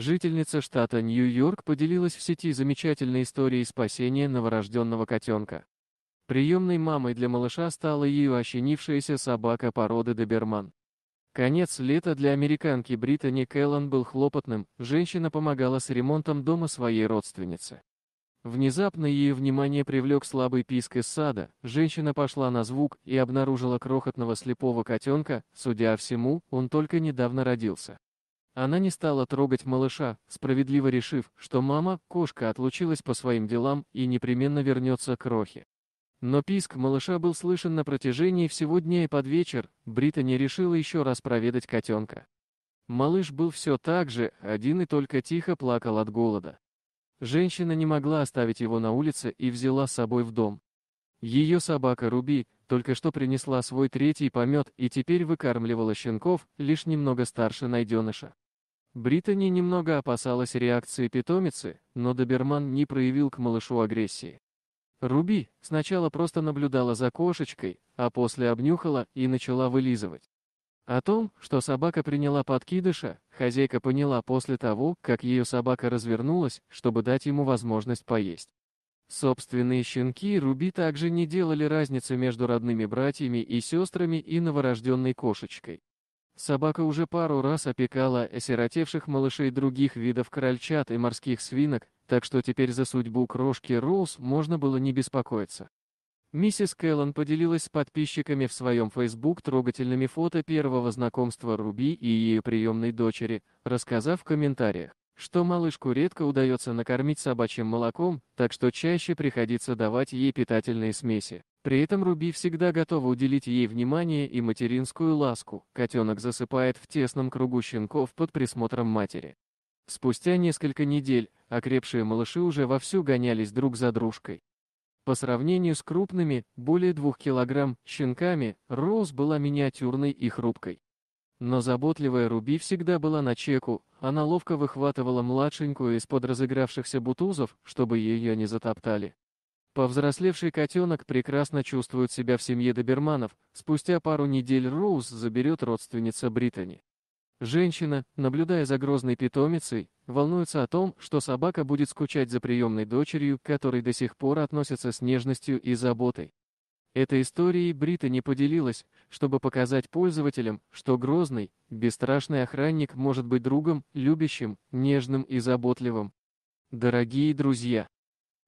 Жительница штата Нью-Йорк поделилась в сети замечательной историей спасения новорожденного котенка. Приемной мамой для малыша стала ее ощенившаяся собака породы доберман. Конец лета для американки Британи Кэллон был хлопотным, женщина помогала с ремонтом дома своей родственницы. Внезапно ее внимание привлек слабый писк из сада, женщина пошла на звук и обнаружила крохотного слепого котенка, судя всему, он только недавно родился. Она не стала трогать малыша, справедливо решив, что мама, кошка, отлучилась по своим делам и непременно вернется к Рохе. Но писк малыша был слышен на протяжении всего дня и под вечер, Брита не решила еще раз проведать котенка. Малыш был все так же, один и только тихо плакал от голода. Женщина не могла оставить его на улице и взяла с собой в дом. Ее собака Руби только что принесла свой третий помет и теперь выкармливала щенков, лишь немного старше найденыша. Британи немного опасалась реакции питомицы, но доберман не проявил к малышу агрессии. Руби сначала просто наблюдала за кошечкой, а после обнюхала и начала вылизывать. О том, что собака приняла подкидыша, хозяйка поняла после того, как ее собака развернулась, чтобы дать ему возможность поесть. Собственные щенки Руби также не делали разницы между родными братьями и сестрами и новорожденной кошечкой. Собака уже пару раз опекала осиротевших малышей других видов крольчат и морских свинок, так что теперь за судьбу крошки Роуз можно было не беспокоиться. Миссис Кэллон поделилась с подписчиками в своем Facebook трогательными фото первого знакомства Руби и ее приемной дочери, рассказав в комментариях, что малышку редко удается накормить собачьим молоком, так что чаще приходится давать ей питательные смеси. При этом Руби всегда готова уделить ей внимание и материнскую ласку. Котенок засыпает в тесном кругу щенков под присмотром матери. Спустя несколько недель, окрепшие малыши уже вовсю гонялись друг за дружкой. По сравнению с крупными, более двух килограмм, щенками, Роуз была миниатюрной и хрупкой. Но заботливая Руби всегда была на чеку, она ловко выхватывала младшенькую из-под разыгравшихся бутузов, чтобы ее не затоптали. Повзрослевший котенок прекрасно чувствует себя в семье доберманов, спустя пару недель Роуз заберет родственница Британи. Женщина, наблюдая за грозной питомицей, волнуется о том, что собака будет скучать за приемной дочерью, которой до сих пор относятся с нежностью и заботой. Этой историей Британи поделилась, чтобы показать пользователям, что грозный, бесстрашный охранник может быть другом, любящим, нежным и заботливым. Дорогие друзья!